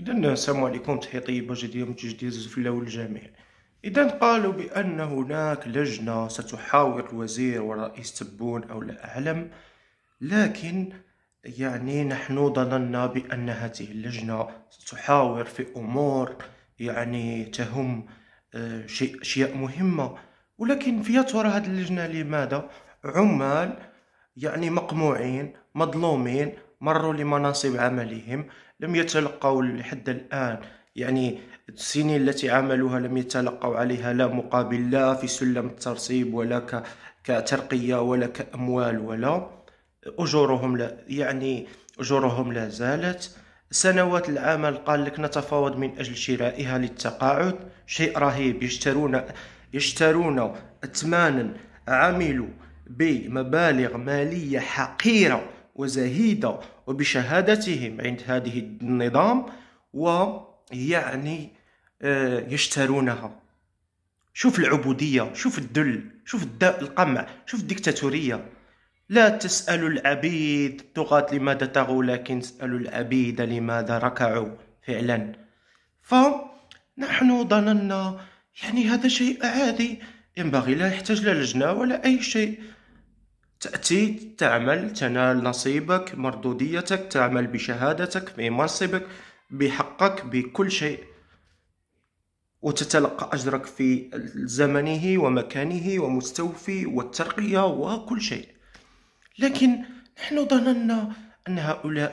اذا السلام عليكم تحيه طيبه جديده من جديد في الله والجميع اذا قالوا بان هناك لجنه ستحاور الوزير ورئيس تبون او لا اعلم لكن يعني نحن ظننا بان هذه اللجنه ستحاور في امور يعني تهم اشياء آه، مهمه ولكن في ترى هذه اللجنه لماذا عمال يعني مقموعين مظلومين مروا لمناصب عملهم لم يتلقوا لحد الآن يعني السنين التي عملوها لم يتلقوا عليها لا مقابل لا في سلم الترصيب ولا كترقية ولا كأموال ولا أجورهم لا يعني أجورهم لا زالت سنوات العمل قال لك نتفاوض من أجل شرائها للتقاعد شيء رهيب يشترون يشترون أثمانا عملوا بمبالغ مالية حقيرة وزهيدة وبشهادتهم عند هذه النظام ويعني آه، يشترونها شوف العبودية شوف الذل شوف القمع شوف الديكتاتورية لا تسأل العبيد طغاة لماذا تغوا لكن اسألوا العبيد لماذا ركعوا فعلا فنحن ظننا يعني هذا شيء عادي ينبغي لا يحتاج لا لجنة ولا أي شيء تأتي تعمل تنال نصيبك مردوديتك تعمل بشهادتك بمنصبك بحقك بكل شيء وتتلقى أجرك في زمنه ومكانه ومستوفي والترقية وكل شيء لكن نحن ظننا أن هؤلاء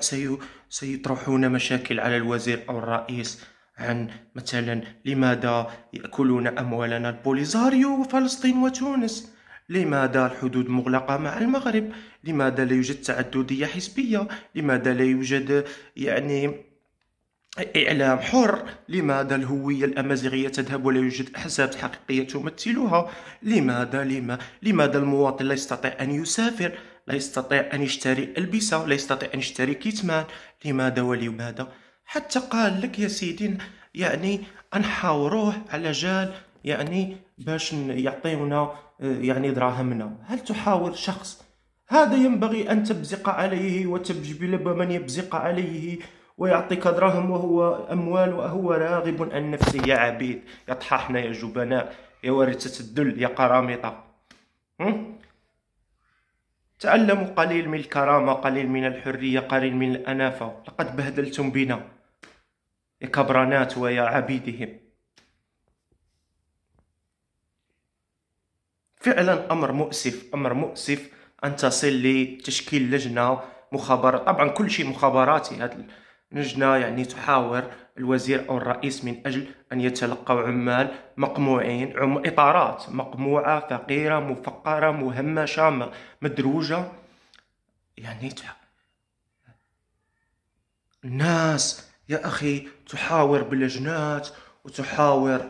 سيطرحون مشاكل على الوزير أو الرئيس عن مثلا لماذا يأكلون أموالنا البوليزاريو وفلسطين وتونس لماذا الحدود مغلقة مع المغرب لماذا لا يوجد تعددية حزبية لماذا لا يوجد يعني إعلام حر لماذا الهوية الأمازيغية تذهب ولا يوجد أحزاب حقيقية تمثلها لماذا لما لماذا المواطن لا يستطيع أن يسافر لا يستطيع أن يشتري ألبسة لا يستطيع أن يشتري كتمان لماذا ولماذا حتى قال لك يا سيدي يعني أنحاوروه على جال يعني باش يعطيونا يعني دراهمنا هل تحاور شخص هذا ينبغي أن تبزق عليه لب من يبزق عليه ويعطيك دراهم وهو أموال وهو راغب عن نفسه يا عبيد يا طحاحنا يا جبناء يا ورثة الذل يا قرامطة تعلموا قليل من الكرامة قليل من الحرية قليل من الأنافة لقد بهدلتم بنا يا كبرانات ويا عبيدهم فعلا امر مؤسف امر مؤسف ان تصل لتشكيل لجنه مخابرات طبعا كل شيء مخابراتي هذه لجنة يعني تحاور الوزير أو الرئيس من أجل أن يتلقوا عمال مقموعين عم إطارات مقموعة فقيرة مفقرة مهمشة مدروجة يعني الناس يا أخي تحاور بلجنات وتحاور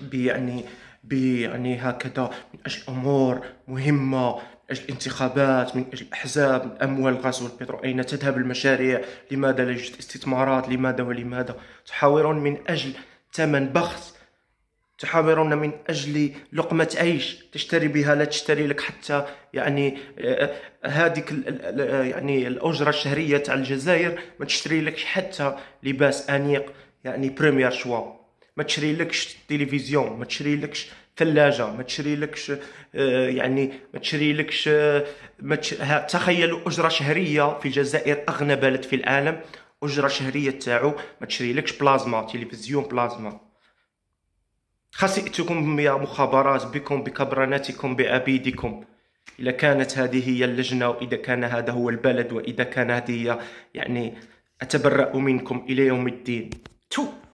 بيعني يعني هكذا من اجل امور مهمه من اجل انتخابات من اجل من الاموال الغاز والبترول اين تذهب المشاريع لماذا لا يوجد استثمارات لماذا ولماذا تحاورون من اجل ثمن بخس تحاورون من اجل لقمه عيش تشتري بها لا تشتري لك حتى يعني آه، آه، هذيك آه، يعني الاجره الشهريه تاع الجزائر ما تشتري لك حتى لباس انيق يعني بريمير شوا ما تشريلكش التلفزيون ما تشريلكش ثلاجه ما تشريلكش آه، يعني ما تشريلكش آه، ما تش... تخيلوا اجره شهريه في الجزائر اغنى بلد في العالم اجره شهريه تاعو ما تشريلكش بلازما تلفزيون بلازما خسئتكم يا مخابرات بكم بكبرناتكم بأبيدكم إذا كانت هذه هي اللجنة وإذا كان هذا هو البلد وإذا كان هذه يعني أتبرأ منكم إلى يوم الدين